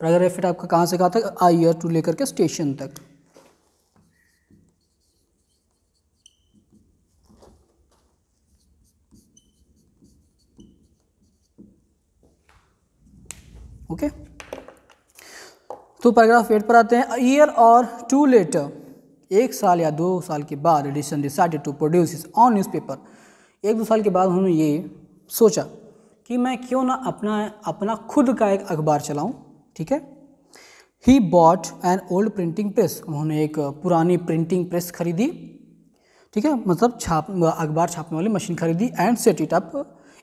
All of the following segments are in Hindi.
ब्रदर एफिट आपका कहाँ से कहा था आई ईयर टू लेकर के स्टेशन तक ओके okay? तो पैराग्राफ एट पर आते हैं ईयर और टू लेटर एक साल या दो साल के बाद Edison decided to produce his own newspaper एक दो साल के बाद उन्होंने ये सोचा कि मैं क्यों ना अपना अपना खुद का एक अखबार चलाऊं ठीक है he bought an old printing press उन्होंने एक पुरानी प्रिंटिंग प्रेस खरीदी ठीक है मतलब छाप अखबार छापने वाली मशीन खरीदी and set it up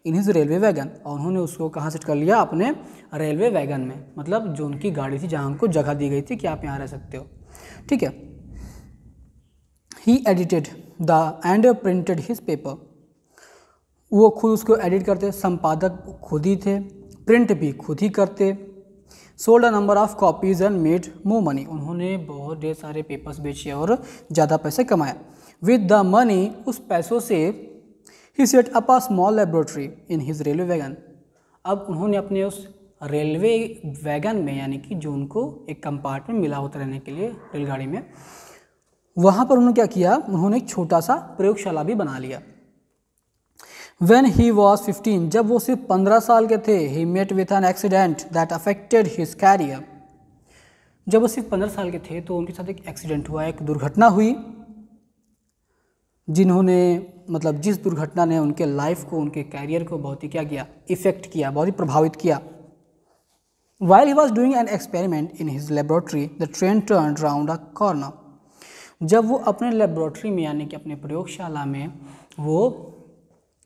in his railway wagon और उन्होंने उसको कहाँ सेट कर लिया अपने रेलवे वैगन में मतलब जो उनकी गाड़ी थी जहाँ उनको जगह दी गई थी कि आप यहाँ रह सकते हो ठीक है he edited the and printed his paper वो खुद उसको एडिट करते संपादक खुद ही थे प्रिंट भी खुद ही करते sold number of copies and made more money उन्होंने बहुत ढेर सारे पेपर्स बेचे और ज़्यादा पैसे कमाया विद द मनी उस पैसों से he set up a small laboratory in his railway wagon अब उन्होंने अपने उस रेलवे वैगन में यानी कि जो उनको एक कंपार्टमेंट मिला होता रहने के लिए रेलगाड़ी में वहाँ पर उन्होंने क्या किया उन्होंने एक छोटा सा प्रयोगशाला भी बना लिया वेन ही वॉज फिफ्टीन जब वो सिर्फ पंद्रह साल के थे he met with an accident that affected his career जब वो सिर्फ पंद्रह साल के थे तो उनके साथ एक एक्सीडेंट हुआ एक दुर्घटना हुई जिन्होंने मतलब जिस दुर्घटना ने उनके लाइफ को उनके कैरियर को बहुत ही क्या किया इफ़ेक्ट किया बहुत ही प्रभावित किया while he was doing an experiment in his laboratory the train turn round a corner जब वो अपने लेबोरेटरी में यानी कि अपने प्रयोगशाला में वो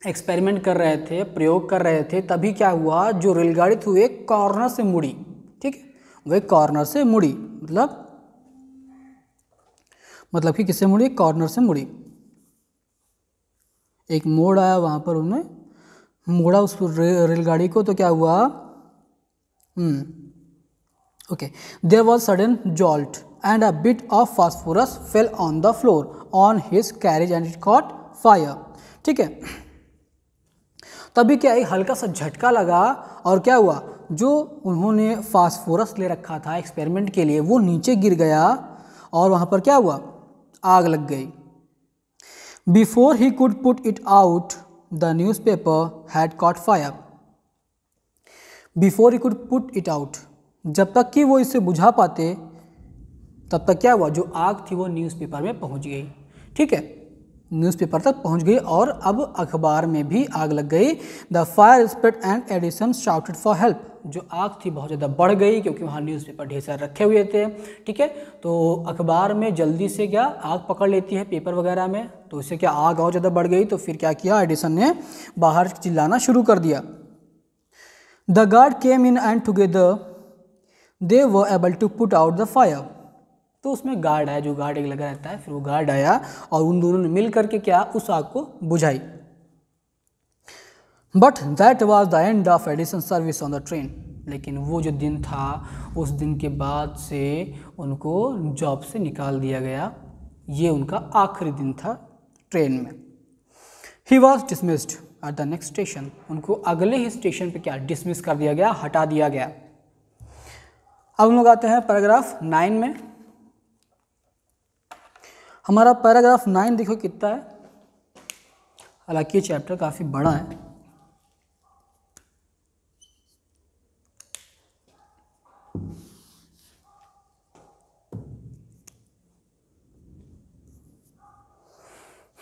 एक्सपेरिमेंट कर रहे थे प्रयोग कर रहे थे तभी क्या हुआ जो रेलगाड़ी थी वो एक कॉर्नर से मुड़ी ठीक है एक कॉर्नर से मुड़ी मतलब मतलब कि किससे मुड़ी कॉर्नर से मुड़ी एक मोड़ आया वहाँ पर उन्हें मोड़ा उस रेलगाड़ी को तो क्या हुआ okay there was sudden jolt and a bit of phosphorus fell on the floor on his carriage and it caught fire ठीक है तभी क्या एक हल्का सा झटका लगा और क्या हुआ जो उन्होंने फास्फोरस ले रखा था एक्सपेरिमेंट के लिए वो नीचे गिर गया और वहाँ पर क्या हुआ आग लग गई before he could put it out the newspaper had caught fire before he could put it out जब तक कि वो इसे बुझा पाते तब तक क्या हुआ जो आग थी वो न्यूज़पेपर में पहुंच गई ठीक है न्यूज़पेपर तक पहुंच गई और अब अखबार में भी आग लग गई the fire spread and Edison shouted for help जो आग थी बहुत ज़्यादा बढ़ गई क्योंकि वहाँ न्यूज़पेपर ढेर सारे रखे हुए थे ठीक है तो अखबार में जल्दी से क्या आग पकड़ लेती है पेपर वगैरह में तो उससे क्या आग और ज़्यादा बढ़ गई तो फिर क्या किया एडिसन ने बाहर चिल्लाना शुरू कर दिया the guard came in and together they were able to put out the fire तो उसमें गार्ड आया जो गार्ड एक लगा रहता है फिर वो गार्ड आया और उन दोनों ने मिल करके क्या उस आग को बुझाई but that was the end of Edison service on the train लेकिन वो जो दिन था उस दिन के बाद से उनको जॉब से निकाल दिया गया ये उनका आखिरी दिन था ट्रेन में he was dismissed at the next station उनको अगले ही स्टेशन पे क्या डिसमिस कर दिया गया हटा दिया गया अब हम लोग आते हैं पैराग्राफ नाइन में हमारा पैराग्राफ नाइन देखो कितना है हालांकि ये चैप्टर काफ़ी बड़ा है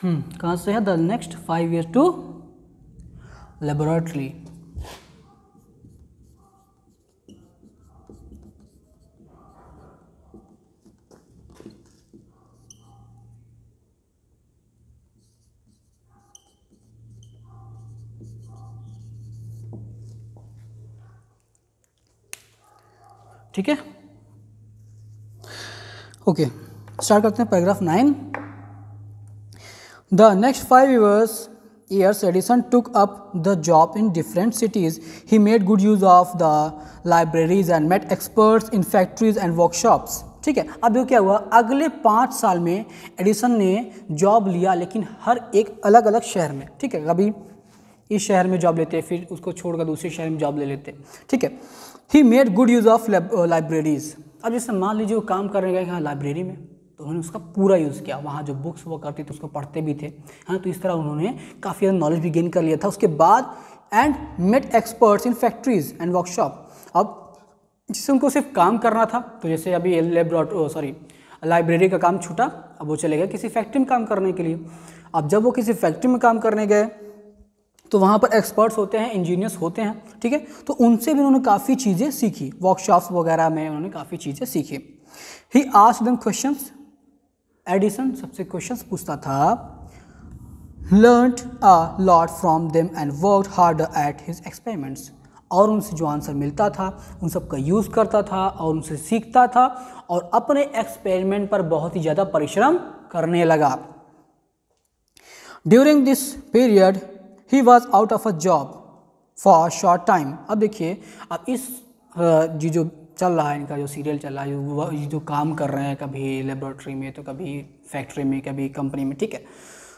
हम्म, कहाँ से है the next five year to laboratory ठीक है ओके स्टार्ट करते हैं paragraph nine the next five years years Edison took up the job in different cities he made good use of the libraries and met experts in factories and workshops ठीक है अब क्या हुआ अगले पाँच साल में एडिसन ने जॉब लिया लेकिन हर एक अलग अलग शहर में ठीक है कभी इस शहर में जॉब लेते फिर उसको छोड़कर दूसरे शहर में जॉब ले लेते ठीक है he made good use of libraries अब जैसे मान लीजिए वो काम करने गए यहाँ लाइब्रेरी में तो उन्होंने उसका पूरा यूज़ किया वहाँ जो बुक्स वो करते थे उसको पढ़ते भी थे हाँ तो इस तरह उन्होंने काफ़ी ज़्यादा नॉलेज भी गेन कर लिया था उसके बाद and met experts in factories and workshop अब जिससे उनको सिर्फ काम करना था तो जैसे अभी लेबोरेटरी सॉरी लाइब्रेरी का काम छूटा अब वो चले गए किसी फैक्ट्री में काम करने के लिए अब जब वो किसी फैक्ट्री में काम करने गए तो वहाँ पर एक्सपर्ट्स होते हैं इंजीनियर्स होते हैं ठीक है तो उनसे भी उन्होंने काफ़ी चीज़ें सीखी वर्कशॉप्स वगैरह में उन्होंने काफ़ी चीज़ें सीखी he ask them question Edison सबसे क्वेश्चन पूछता था learn a lot from them and work hard at his experiments और उनसे जो आंसर मिलता था उन सब का यूज़ करता था और उनसे सीखता था और अपने एक्सपेरिमेंट पर बहुत ही ज़्यादा परिश्रम करने लगा during this period he was out of a job for short time अब देखिए अब इस जी जो चल रहा है इनका जो सीरियल चल रहा है वो जो काम कर रहे हैं कभी लेबोरेटरी में तो कभी फैक्ट्री में कभी कंपनी में ठीक है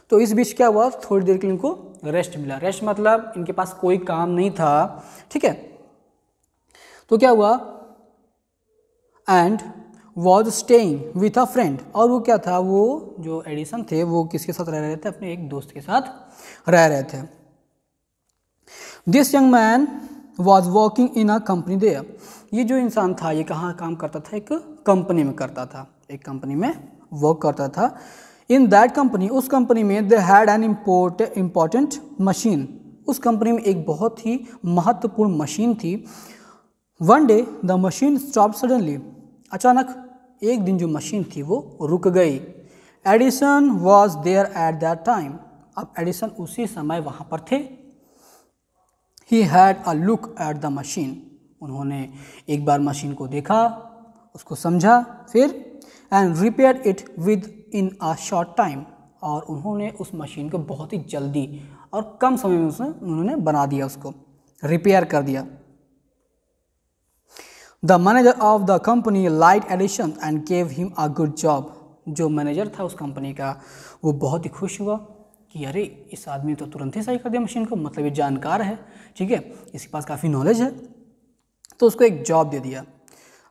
तो इस बीच क्या हुआ थोड़ी देर के लिए इनको रेस्ट मिला रेस्ट मतलब इनके पास कोई काम नहीं था ठीक है तो क्या हुआ and was staying with a friend और वो क्या था वो जो एडिसन थे वो किसके साथ रह रहे थे अपने एक दोस्त के साथ रह रहे थे this young man was working in a company there ये जो इंसान था ये कहाँ काम करता था एक कंपनी में करता था एक कंपनी में वर्क करता था इन दैट कंपनी उस कंपनी में they had an import important machine उस कंपनी में एक बहुत ही महत्वपूर्ण मशीन थी one day the machine stop suddenly अचानक एक दिन जो मशीन थी वो रुक गई Edison was there at that time अब एडिसन उसी समय वहाँ पर थे he had a look at the machine उन्होंने एक बार मशीन को देखा उसको समझा फिर and repair it within a short time और उन्होंने उस मशीन को बहुत ही जल्दी और कम समय में उसने उन्होंने बना दिया उसको रिपेयर कर दिया the manager of the company liked Edison and gave him a good job जो मैनेजर था उस कंपनी का वो बहुत ही खुश हुआ कि अरे इस आदमी तो तुरंत ही सही कर दिया मशीन को मतलब ये जानकार है ठीक है इसके पास काफ़ी नॉलेज है तो उसको एक जॉब दे दिया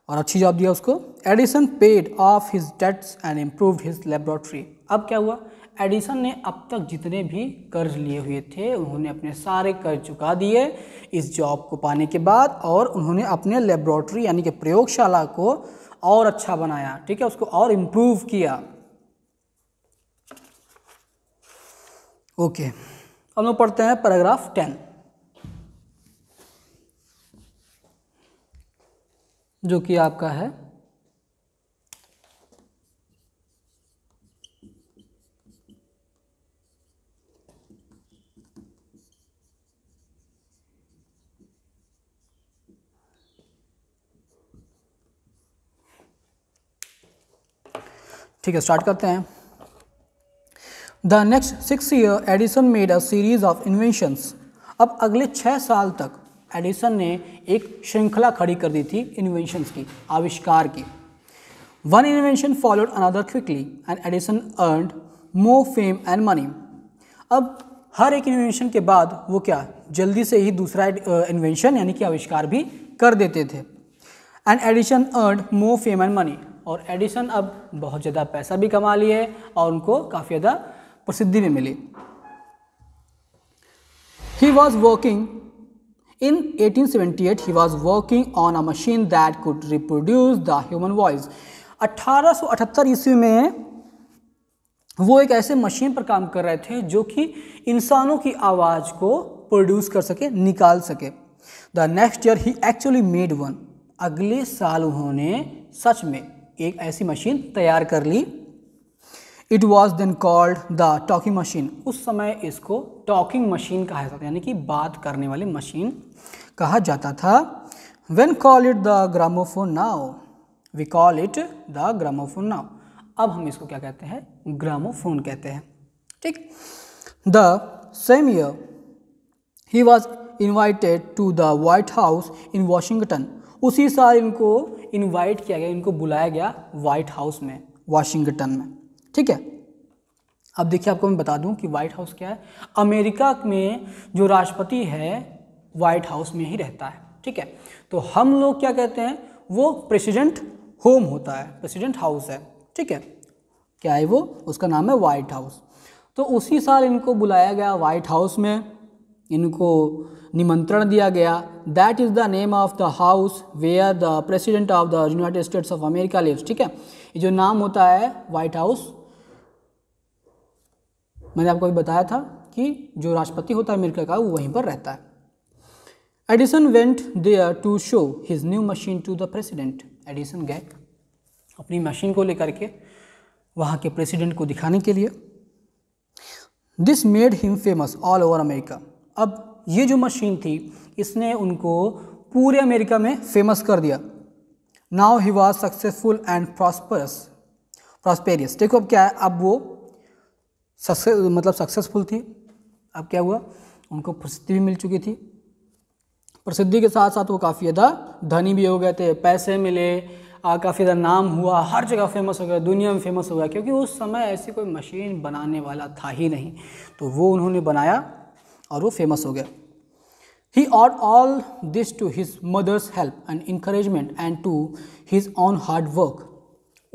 और अच्छी जॉब दिया उसको Edison paid off his debts and improve his laboratory अब क्या हुआ एडिसन ने अब तक जितने भी कर्ज लिए हुए थे उन्होंने अपने सारे कर्ज चुका दिए इस जॉब को पाने के बाद और उन्होंने अपने लेबोरेटरी यानी कि प्रयोगशाला को और अच्छा बनाया ठीक है उसको और इम्प्रूव किया ओके हम लोग पढ़ते हैं पैराग्राफ टेन जो कि आपका है ठीक है स्टार्ट करते हैं the next six year Edison made a series of inventions अब अगले छः साल तक एडिसन ने एक श्रृंखला खड़ी कर दी थी इन्वेंशंस की आविष्कार की one invention followed another quickly and Edison earned more fame and money अब हर एक इन्वेंशन के बाद वो क्या जल्दी से ही दूसरा इन्वेंशन यानी कि आविष्कार भी कर देते थे and Edison earn more fame and money और एडिसन अब बहुत ज़्यादा पैसा भी कमा लिए और उनको काफ़ी ज़्यादा प्रसिद्धि में मिली he was working in 1878, he on working on a machine that could reproduce the human voice. 1878 ईस्वी में वो एक ऐसे मशीन पर काम कर रहे थे जो कि इंसानों की आवाज़ को प्रोड्यूस कर सके निकाल सके the next year he actually made one अगले साल उन्होंने सच में एक ऐसी मशीन तैयार कर ली it was then called the talking machine उस समय इसको टॉकिंग मशीन कहा जाता था यानी कि बात करने वाली मशीन कहा जाता था when call it the gramophone now we call it the gramophone now अब हम इसको क्या कहते हैं ग्रामोफोन कहते हैं ठीक the same year he was invited to the White House in Washington उसी साल इनको इन्वाइट किया गया इनको बुलाया गया वाइट हाउस में वाशिंगटन में ठीक है अब देखिए आपको मैं बता दूं कि व्हाइट हाउस क्या है अमेरिका में जो राष्ट्रपति है व्हाइट हाउस में ही रहता है ठीक है तो हम लोग क्या कहते हैं वो प्रेसिडेंट होम होता है प्रेसिडेंट हाउस है ठीक है क्या है वो उसका नाम है वाइट हाउस तो उसी साल इनको बुलाया गया वाइट हाउस में इनको निमंत्रण दिया गया that is the name of the house where the president of the United States of America lives ठीक है ये जो नाम होता है वाइट हाउस मैंने आपको अभी बताया था कि जो राष्ट्रपति होता है अमेरिका का वो वहीं पर रहता है Edison went there to show his new machine to the president Edison गए अपनी मशीन को लेकर के वहाँ के प्रेसिडेंट को दिखाने के लिए this made him famous all over America अब ये जो मशीन थी इसने उनको पूरे अमेरिका में फेमस कर दिया now he was successful and prosperous prosperous देखो अब क्या है अब वो सक्सेस मतलब सक्सेसफुल थी अब क्या हुआ उनको प्रसिद्धि भी मिल चुकी थी प्रसिद्धि के साथ साथ वो काफ़ी ज़्यादा धनी भी हो गए थे पैसे मिले काफ़ी ज़्यादा नाम हुआ हर जगह फेमस हो गया दुनिया में फेमस हो गया क्योंकि उस समय ऐसी कोई मशीन बनाने वाला था ही नहीं तो वो उन्होंने बनाया और वो फेमस हो गया he owed all this to his mother's help and encouragement and to his own hard work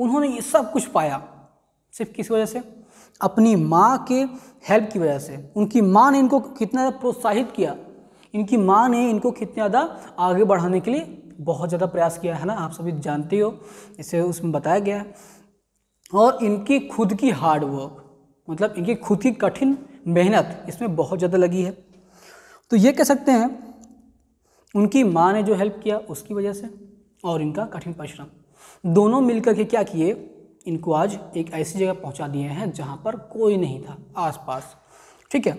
उन्होंने ये सब कुछ पाया सिर्फ किस वजह से अपनी माँ के हेल्प की वजह से उनकी माँ ने इनको कितना ज़्यादा प्रोत्साहित किया इनकी माँ ने इनको कितना ज़्यादा आगे बढ़ाने के लिए बहुत ज़्यादा प्रयास किया है ना आप सभी जानते हो इसे उसमें बताया गया है और इनकी खुद की हार्ड वर्क मतलब इनकी खुद की कठिन मेहनत इसमें बहुत ज़्यादा लगी है तो ये कह सकते हैं उनकी माँ ने जो हेल्प किया उसकी वजह से और इनका कठिन परिश्रम दोनों मिलकर के क्या किए इनको आज एक ऐसी जगह पहुंचा दिए हैं जहां पर कोई नहीं था आसपास ठीक है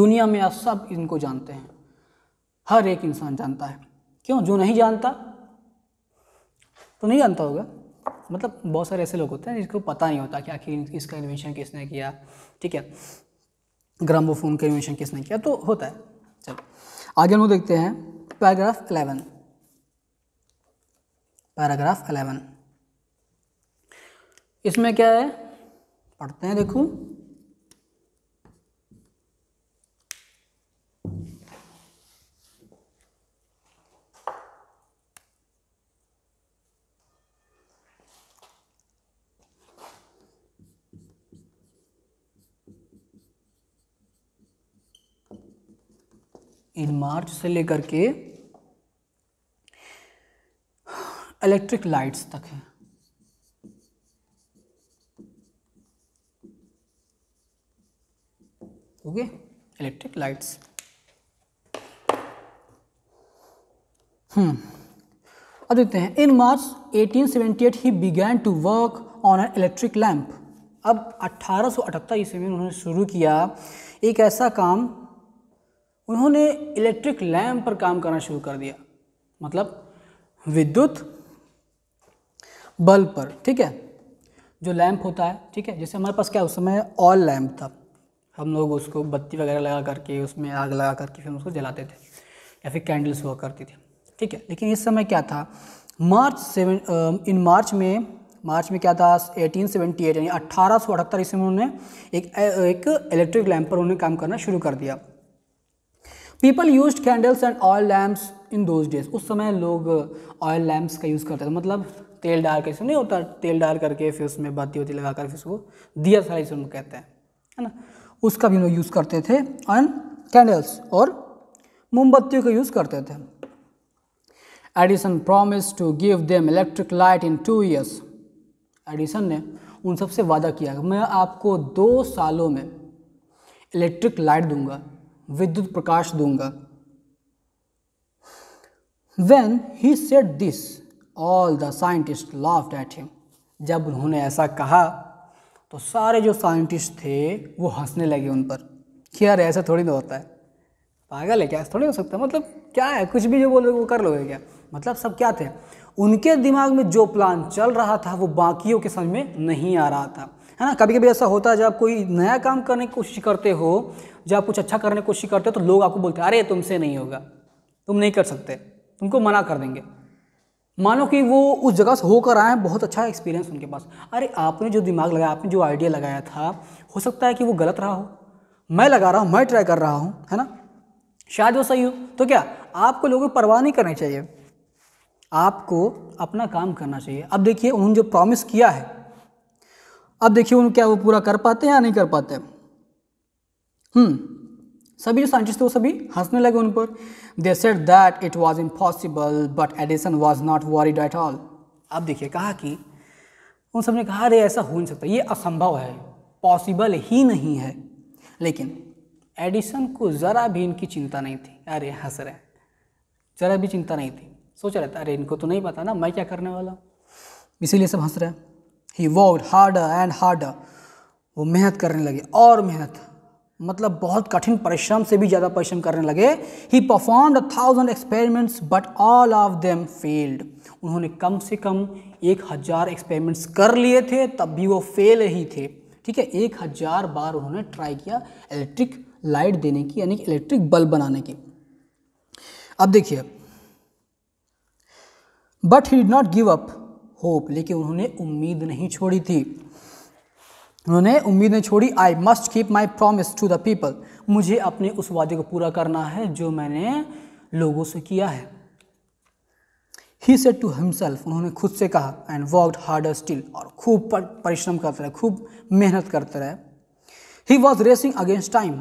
दुनिया में आज सब इनको जानते हैं हर एक इंसान जानता है क्यों जो नहीं जानता तो नहीं जानता होगा मतलब बहुत सारे ऐसे लोग होते हैं जिसको पता नहीं होता कि आखिर इसका इन्वेंशन किसने किया ठीक है ग्रामोफोन का इन्वेंशन किसने किया तो होता है चलो आगे हम देखते हैं पैराग्राफ अलेवन पैराग्राफ अलेवन इसमें क्या है पढ़ते हैं देखो इन मार्च से लेकर के इलेक्ट्रिक लाइट्स तक है ओके इलेक्ट्रिक लाइट्स hmm. अब देखते हैं in March 1878 he began to work on an electric lamp अब अट्ठारह ईस्वी में उन्होंने शुरू किया एक ऐसा काम उन्होंने इलेक्ट्रिक लैंप पर काम करना शुरू कर दिया मतलब विद्युत बल्ब पर ठीक है जो लैंप होता है ठीक है जैसे हमारे पास क्या उस समय ऑल लैंप था हम लोग उसको बत्ती वगैरह लगा करके उसमें आग लगा करके फिर उसको जलाते थे या फिर कैंडल्स हुआ करती थी ठीक है लेकिन इस समय क्या था मार्च सेवन इन मार्च में मार्च में क्या था 1878 यानी अट्ठारह सौ अठहत्तर ईस्वी में उन्होंने एक एक इलेक्ट्रिक लैम्प पर उन्होंने काम करना शुरू कर दिया people use candles and oil lamps in those days उस समय लोग ऑयल लैम्प्स का यूज़ करते थे मतलब तेल डाल के इसमें नहीं होता तेल डाल करके फिर उसमें बत्ती वत्ती लगा कर फिर उसको दिया सारा इसमें कहते हैं है ना उसका भी हम लोग यूज़ करते थे एंड कैंडल्स और मोमबत्तियों का यूज़ करते थे Edison promise to give them electric light in two years Edison ने उन सबसे वादा किया मैं आपको दो सालों में इलेक्ट्रिक लाइट दूंगा विद्युत प्रकाश दूंगा when he said this all the scientist laughed at him जब उन्होंने ऐसा कहा तो सारे जो साइंटिस्ट थे वो हंसने लगे उन पर कि यार ऐसा थोड़ी ना होता है पागल है क्या ऐसा थोड़ी हो सकता है मतलब क्या है कुछ भी जो बोल रहे वो कर लोगे क्या मतलब सब क्या थे उनके दिमाग में जो प्लान चल रहा था वो बाकियों के समझ में नहीं आ रहा था है ना कभी कभी ऐसा होता है जब कोई नया काम करने की कोशिश करते हो जब आप कुछ अच्छा करने की कोशिश करते हो तो लोग आपको बोलते हैं अरे तुमसे नहीं होगा तुम नहीं कर सकते तुमको मना कर देंगे मानो कि वो उस जगह से होकर आए हैं बहुत अच्छा एक्सपीरियंस उनके पास अरे आपने जो दिमाग लगाया आपने जो आइडिया लगाया था हो सकता है कि वो गलत रहा हो मैं लगा रहा हूँ मैं ट्राई कर रहा हूँ है ना शायद वो सही हो तो क्या आपको लोगों की परवाह नहीं करनी चाहिए आपको अपना काम करना चाहिए अब देखिए उन्होंने जो प्रॉमिस किया है अब देखिए उन क्या वो पूरा कर पाते हैं या नहीं कर पाते हम्म सभी जो साइंटिस्ट थे वो सभी हंसने लगे उन पर they said that it was impossible but Edison was not worried at all अब देखिए कहा कि उन सब ने कहा अरे ऐसा हो नहीं सकता ये असंभव है पॉसिबल ही नहीं है लेकिन एडिसन को ज़रा भी इनकी चिंता नहीं थी अरे हंस रहे ज़रा भी चिंता नहीं थी सोच रहे था अरे इनको तो नहीं पता ना मैं क्या करने वाला हूँ इसीलिए सब हंस रहे हैं he work harder and harder वो मेहनत करने लगे और मेहनत मतलब बहुत कठिन परिश्रम से भी ज़्यादा परिश्रम करने लगे he perform a thousand experiments but all of them failed उन्होंने कम से कम एक हज़ार एक्सपेरिमेंट्स कर लिए थे तब भी वो फेल ही थे ठीक है एक हज़ार बार उन्होंने ट्राई किया इलेक्ट्रिक लाइट देने की यानी कि इलेक्ट्रिक बल्ब बनाने की अब देखिए but he did not give up hope लेकिन उन्होंने उम्मीद नहीं छोड़ी थी उन्होंने उम्मीद नहीं छोड़ी I must keep my promise to the people मुझे अपने उस वादे को पूरा करना है जो मैंने लोगों से किया है ही सेट टू हिमसेल्फ उन्होंने खुद से कहा एंड वर्कड हार्डर स्टिल और खूब परिश्रम करते रहे खूब मेहनत करते रहे he was racing against time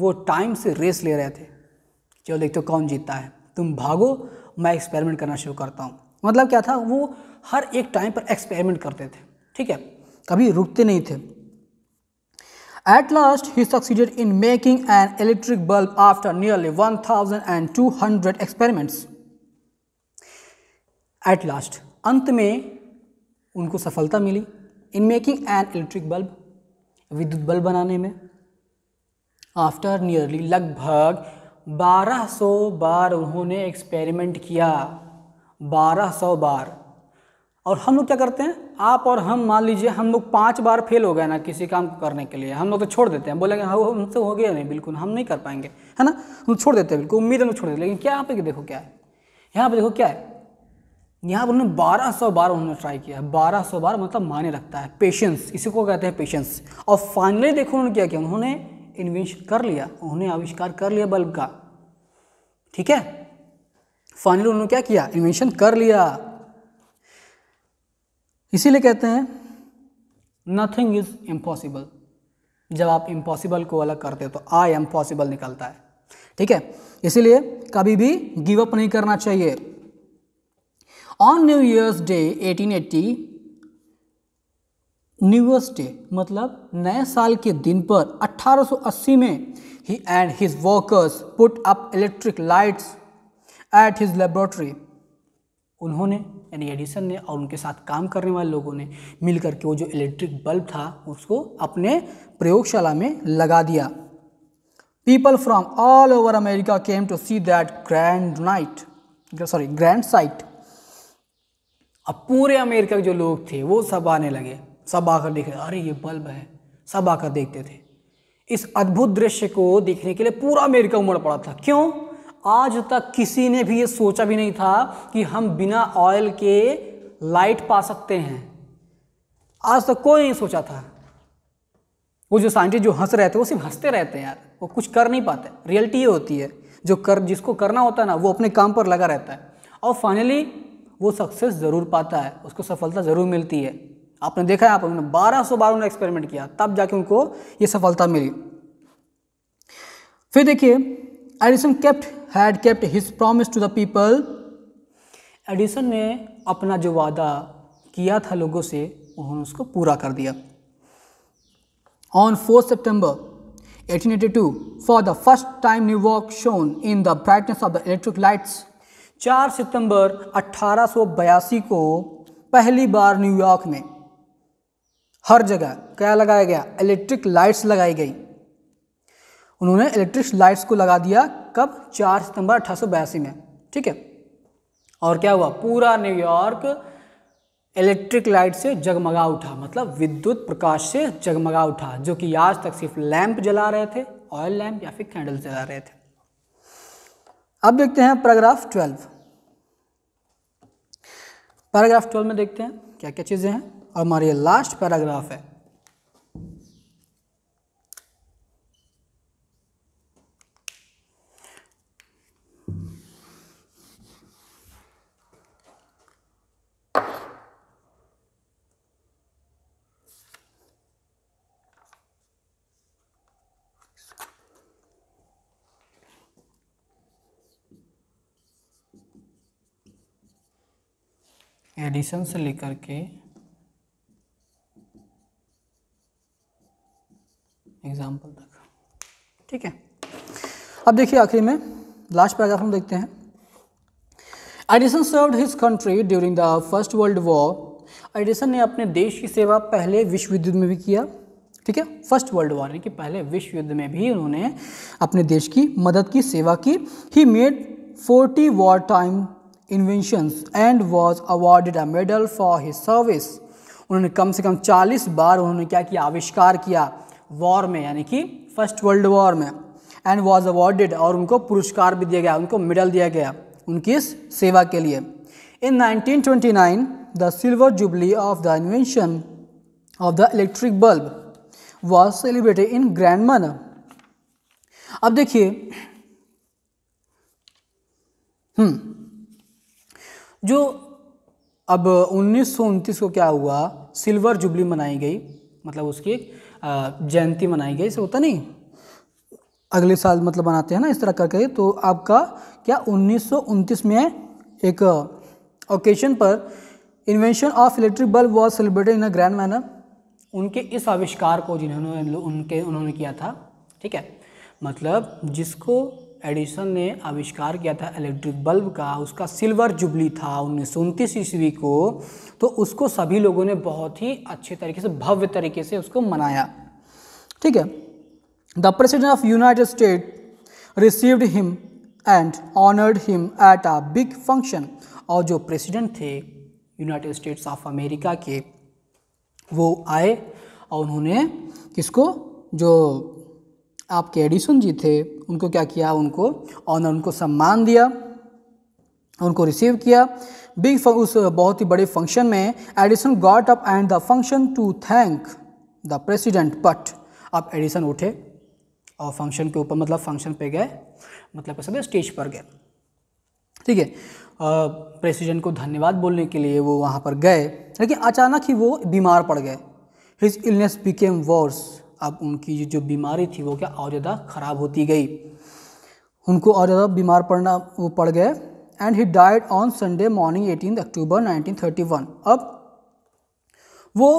वो टाइम से रेस ले रहे थे चलो देखते हो कौन जीतता है तुम भागो मैं एक्सपेरिमेंट करना शुरू करता हूँ मतलब क्या था वो हर एक टाइम पर एक्सपेरिमेंट करते थे ठीक है कभी रुकते नहीं थे At last, he succeeded in making an electric bulb after nearly 1,200 experiments at last अंत में उनको सफलता मिली in making an electric bulb विद्युत बल्ब बनाने में आफ्टर नियरली लगभग 1200 बार उन्होंने एक्सपेरिमेंट किया 1200 बार और हम लोग क्या करते हैं आप और हम मान लीजिए हम लोग पाँच बार फेल हो गए ना किसी काम को करने के लिए हम लोग तो छोड़ देते हैं बोलेंगे हाँ हमसे हो गया नहीं बिल्कुल हम नहीं कर पाएंगे है ना हम छोड़ देते हैं बिल्कुल उम्मीद हम छोड़ देते लेकिन क्या यहाँ पे देखो क्या है यहाँ पे देखो क्या है यहाँ पर उन्होंने बारह सौ बार उन्होंने ट्राई किया है बारह सौ बार मतलब माने रखता है पेशेंस इसी को कहते हैं पेशेंस और फाइनली देखो उन्होंने क्या किया उन्होंने इन्वेंशन कर लिया उन्होंने आविष्कार कर लिया बल्ब का ठीक है फाइनली उन्होंने क्या किया इन्वेंशन कर लिया इसीलिए कहते हैं नथिंग इज़ इम्पॉसिबल जब आप इम्पॉसिबल को अलग करते हो तो आई एम पॉसिबल निकलता है ठीक है इसीलिए कभी भी गिव अप नहीं करना चाहिए on New Year's Day 1880 New Year's Day मतलब नए साल के दिन पर 1880 में he and his workers put up electric lights at his laboratory उन्होंने यानी एडिसन ने और उनके साथ काम करने वाले लोगों ने मिल करके वो जो इलेक्ट्रिक बल्ब था उसको अपने प्रयोगशाला में लगा दिया people from all over America came to see that grand night sorry grand sight अब पूरे अमेरिका के जो लोग थे वो सब आने लगे सब आकर देखे अरे ये बल्ब है सब आकर देखते थे इस अद्भुत दृश्य को देखने के लिए पूरा अमेरिका उमड़ पड़ा था क्यों आज तक किसी ने भी ये सोचा भी नहीं था कि हम बिना ऑयल के लाइट पा सकते हैं आज तक कोई नहीं सोचा था वो जो साइंटिस्ट जो हंस रहे थे वो सिर्फ हंसते रहते हैं यार वो कुछ कर नहीं पाते रियलिटी ये होती है जो कर जिसको करना होता है ना वो अपने काम पर लगा रहता है और फाइनली वो सक्सेस ज़रूर पाता है उसको सफलता ज़रूर मिलती है आपने देखा है आप उन्होंने बारह सौ बार उन्होंने एक्सपेरिमेंट किया तब जाके उनको ये सफलता मिली फिर देखिए Edison kept had kept his promise to the people Edison ने अपना जो वादा किया था लोगों से उन्होंने उसको पूरा कर दिया on fourth September 1882 for the first time New York shone in the brightness of the electric lights. 4 सितंबर 1882 को पहली बार न्यूयॉर्क में हर जगह क्या लगाया गया इलेक्ट्रिक लाइट्स लगाई गई उन्होंने इलेक्ट्रिक लाइट्स को लगा दिया कब चार सितंबर अठारह में ठीक है और क्या हुआ पूरा न्यूयॉर्क इलेक्ट्रिक लाइट से जगमगा उठा मतलब विद्युत प्रकाश से जगमगा उठा जो कि आज तक सिर्फ लैंप जला रहे थे ऑयल लैंप या फिर कैंडल जला रहे थे अब देखते हैं पैराग्राफ ट्वेल्व पैराग्राफ ट्वेल्व में देखते हैं क्या क्या चीज़ें हैं और हमारे लास्ट पैराग्राफ है एडिशन से लेकर के एग्जाम्पल तक ठीक है अब देखिए आखिरी में लास्ट पैराग्राफ हम देखते हैं Edison served his country during the First World War Edison ने अपने देश की सेवा पहले विश्व युद्ध में भी किया ठीक है फर्स्ट वर्ल्ड वॉर यानी कि पहले विश्व युद्ध में भी उन्होंने अपने देश की मदद की सेवा की he made forty war time inventions and was awarded a medal for his service उन्होंने कम से कम 40 बार उन्होंने क्या किया आविष्कार किया वॉर में यानी कि फर्स्ट वर्ल्ड वॉर में एंड वाज अवार्डेड और उनको पुरस्कार भी दिया गया उनको मेडल दिया गया उनकी इस सेवा के लिए in 1929 the silver jubilee of the invention of the electric bulb was celebrated in grand manner अब देखिए हम्म जो अब उन्नीस को क्या हुआ सिल्वर जुबली मनाई गई मतलब उसकी जयंती मनाई गई से होता नहीं अगले साल मतलब मनाते हैं ना इस तरह करके तो आपका क्या उन्नीस में एक ओकेशन पर invention of electric bulb was celebrated in a grand manner उनके इस आविष्कार को जिन्होंने उनके उन्होंने किया था ठीक है मतलब जिसको एडिसन ने आविष्कार किया था इलेक्ट्रिक बल्ब का उसका सिल्वर जुबली था उन्नीस सौ उनतीस ईस्वी को तो उसको सभी लोगों ने बहुत ही अच्छे तरीके से भव्य तरीके से उसको मनाया ठीक है the president of United State received him and honoured him at a big function और जो प्रेसिडेंट थे यूनाइटेड स्टेट्स ऑफ अमेरिका के वो आए और उन्होंने किसको जो आपके एडिसन जी थे उनको क्या किया उनको ऑनर उनको सम्मान दिया उनको रिसीव किया बिग उस बहुत ही बड़े फंक्शन में Edison got up and the function to thank the president but अब एडिसन उठे और फंक्शन के ऊपर मतलब फंक्शन पे गए मतलब कैसे स्टेज पर गए ठीक है प्रेसिडेंट को धन्यवाद बोलने के लिए वो वहाँ पर गए लेकिन अचानक ही वो बीमार पड़ गए हिज इलनेस बिकेम वर्स अब उनकी जो बीमारी थी वो क्या और ज़्यादा ख़राब होती गई उनको और ज़्यादा बीमार पड़ना वो पड़ गए and he died on Sunday morning eighteen October 1931 अब वो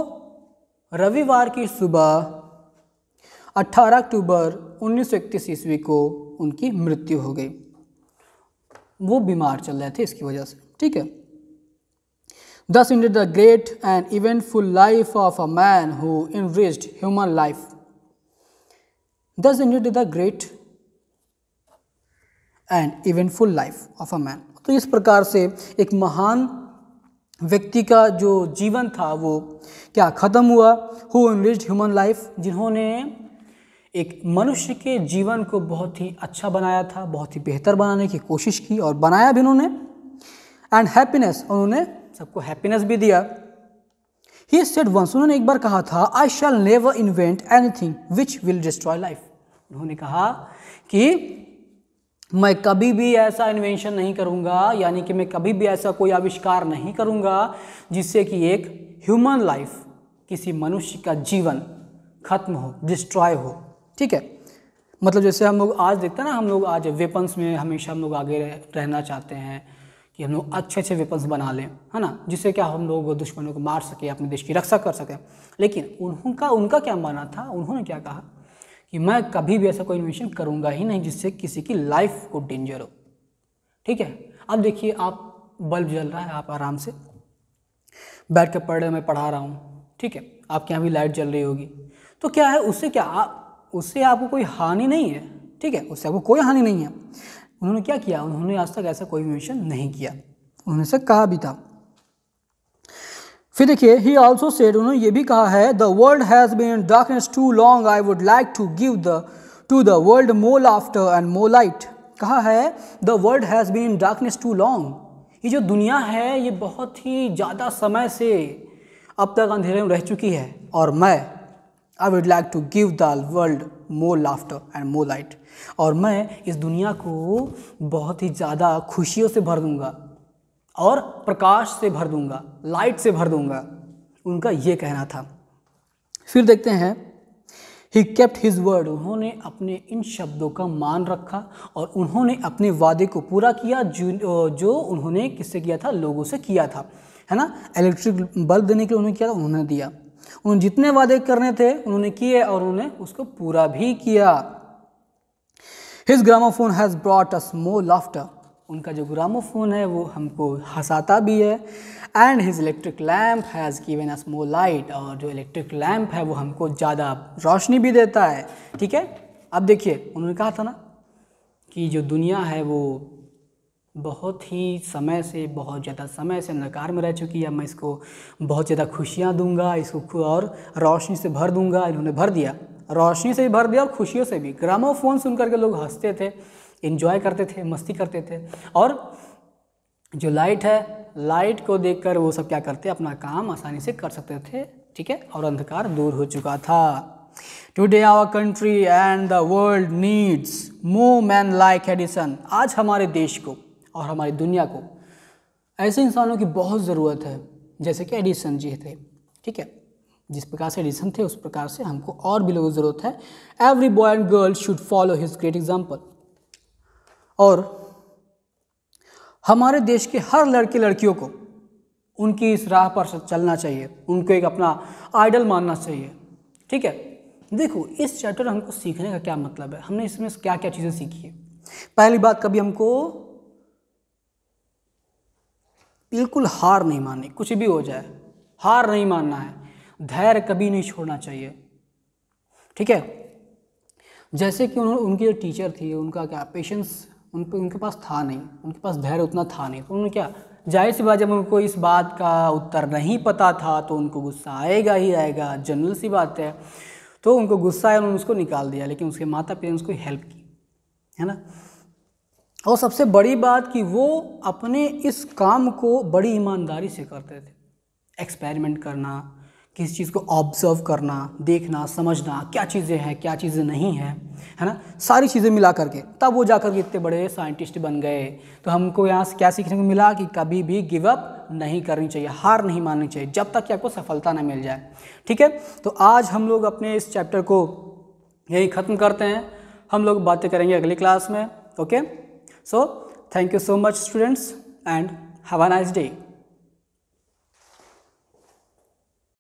रविवार की सुबह 18 अक्टूबर उन्नीस ईस्वी को उनकी मृत्यु हो गई वो बीमार चल रहे थे इसकी वजह से ठीक है thus end the great and eventful life of a man who enriched human life Thus, they knew the great and eventful life of a man तो इस प्रकार से एक महान व्यक्ति का जो जीवन था वो क्या ख़त्म हुआ हु रिज ह्यूमन लाइफ जिन्होंने एक मनुष्य के जीवन को बहुत ही अच्छा बनाया था बहुत ही बेहतर बनाने की कोशिश की और बनाया भी उन्होंने एंड हैप्पीनेस उन्होंने सबको हैप्पीनेस भी दिया ही सेट वंस उन्होंने एक बार कहा था I shall never invent anything which will destroy life उन्होंने कहा कि मैं कभी भी ऐसा इन्वेंशन नहीं करूंगा यानी कि मैं कभी भी ऐसा कोई आविष्कार नहीं करूँगा जिससे कि एक ह्यूमन लाइफ किसी मनुष्य का जीवन खत्म हो डिस्ट्रॉय हो ठीक है मतलब जैसे हम लोग आज देखते हैं ना हम लोग आज वेपन्स में हमेशा हम लोग आगे रहना चाहते हैं कि हम लोग अच्छे अच्छे वेपन्स बना लें है ना जिससे क्या हम लोग दुश्मनों को मार सकें अपने देश की रक्षा कर सकें लेकिन उनका उनका क्या माना था उन्होंने क्या कहा कि मैं कभी भी ऐसा कोई इन्वेंशन करूँगा ही नहीं जिससे किसी की लाइफ को डेंजर हो ठीक है अब देखिए आप बल्ब जल रहा है आप आराम से बैठ कर पढ़ रहे मैं पढ़ा रहा हूँ ठीक है आपके यहाँ भी लाइट जल रही होगी तो क्या है उससे क्या आप उससे आपको कोई हानि नहीं है ठीक है उससे आपको कोई हानि नहीं है उन्होंने क्या किया उन्होंने आज तक ऐसा कोई इन्वेंशन नहीं किया उन्होंने से कहा भी था फिर देखिए ही ऑल्सो सेड उन्होंने ये भी कहा है the world has been darkness too long I would like to give the to the world more laughter and more light कहा है the world has been darkness too long ये जो दुनिया है ये बहुत ही ज़्यादा समय से अब तक अंधेरे में रह चुकी है और मैं I would like to give the world more laughter and more light और मैं इस दुनिया को बहुत ही ज़्यादा खुशियों से भर दूंगा और प्रकाश से भर दूंगा लाइट से भर दूंगा उनका ये कहना था फिर देखते हैं ही केप्ट हिज वर्ड उन्होंने अपने इन शब्दों का मान रखा और उन्होंने अपने वादे को पूरा किया जो जो उन्होंने किससे किया था लोगों से किया था है ना इलेक्ट्रिक बल्ब देने के लिए उन्होंने किया था उन्होंने दिया उन्होंने जितने वादे करने थे उन्होंने किए और उन्होंने उसको पूरा भी किया his gramophone has brought us स्मो लाफ्टर उनका जो ग्रामोफोन है वो हमको हंसाता भी है and his electric lamp has given us more light और जो इलेक्ट्रिक लैम्प है वो हमको ज़्यादा रोशनी भी देता है ठीक है अब देखिए उन्होंने कहा था ना कि जो दुनिया है वो बहुत ही समय से बहुत ज़्यादा समय से अंधकार में रह चुकी है मैं इसको बहुत ज़्यादा खुशियाँ दूंगा इसको और रोशनी से भर दूंगा इन्होंने भर दिया रोशनी से भी भर दिया और खुशियों से भी ग्रामोफोन सुन करके लोग हंसते थे इन्जॉय करते थे मस्ती करते थे और जो लाइट है लाइट को देखकर वो सब क्या करते अपना काम आसानी से कर सकते थे ठीक है और अंधकार दूर हो चुका था today our country and the world needs more man like Edison आज हमारे देश को और हमारी दुनिया को ऐसे इंसानों की बहुत ज़रूरत है जैसे कि एडिसन जी थे ठीक है जिस प्रकार से एडिसन थे उस प्रकार से हमको और भी लोगों की ज़रूरत है every boy and girl should follow his great example और हमारे देश के हर लड़के लड़कियों को उनकी इस राह पर चलना चाहिए उनको एक अपना आइडल मानना चाहिए ठीक है देखो इस चैप्टर हमको सीखने का क्या मतलब है हमने इसमें क्या क्या चीज़ें सीखी है पहली बात कभी हमको बिल्कुल हार नहीं माननी कुछ भी हो जाए हार नहीं मानना है धैर्य कभी नहीं छोड़ना चाहिए ठीक है जैसे कि उन्होंने उनकी जो टीचर थी उनका क्या पेशेंस उन पर उनके पास था नहीं उनके पास धैर्य उतना था नहीं तो उन्होंने क्या जाहिर सी बात जब उनको इस बात का उत्तर नहीं पता था तो उनको गुस्सा आएगा ही आएगा जनरल सी बात है तो उनको गुस्सा आया उन्होंने उसको निकाल दिया लेकिन उसके माता पिता ने उसको हेल्प की है ना और सबसे बड़ी बात कि वो अपने इस काम को बड़ी ईमानदारी से करते थे एक्सपेरिमेंट करना किसी चीज़ को ऑब्जर्व करना देखना समझना क्या चीज़ें हैं क्या चीज़ें नहीं हैं है ना सारी चीज़ें मिला करके तब वो जा के इतने बड़े साइंटिस्ट बन गए तो हमको यहाँ से क्या सीखने को मिला कि कभी भी गिव अप नहीं करनी चाहिए हार नहीं माननी चाहिए जब तक कि आपको सफलता ना मिल जाए ठीक है तो आज हम लोग अपने इस चैप्टर को यही ख़त्म करते हैं हम लोग बातें करेंगे अगली क्लास में okay so thank you so much students and have a nice day